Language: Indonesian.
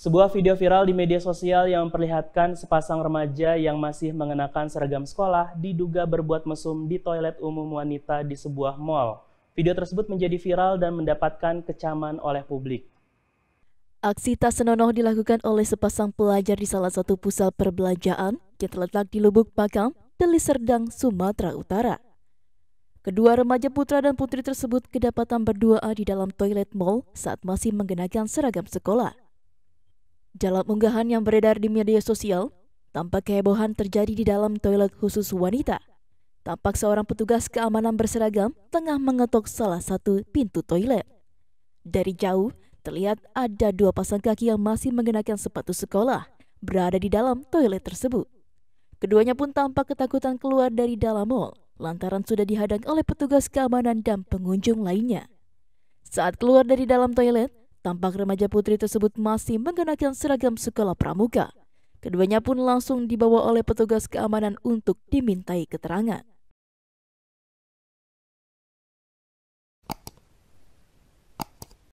Sebuah video viral di media sosial yang memperlihatkan sepasang remaja yang masih mengenakan seragam sekolah diduga berbuat mesum di toilet umum wanita di sebuah mall. Video tersebut menjadi viral dan mendapatkan kecaman oleh publik. Aksi tak senonoh dilakukan oleh sepasang pelajar di salah satu pusat perbelanjaan yang terletak di Lubuk Pakam, Deli Serdang, Sumatera Utara. Kedua remaja putra dan putri tersebut kedapatan berdua di dalam toilet mall saat masih mengenakan seragam sekolah. Dalam unggahan yang beredar di media sosial, tampak kehebohan terjadi di dalam toilet khusus wanita. Tampak seorang petugas keamanan berseragam tengah mengetok salah satu pintu toilet. Dari jauh, terlihat ada dua pasang kaki yang masih mengenakan sepatu sekolah berada di dalam toilet tersebut. Keduanya pun tampak ketakutan keluar dari dalam mall lantaran sudah dihadang oleh petugas keamanan dan pengunjung lainnya. Saat keluar dari dalam toilet, tampak remaja putri tersebut masih mengenakan seragam sekolah pramuka. Keduanya pun langsung dibawa oleh petugas keamanan untuk dimintai keterangan.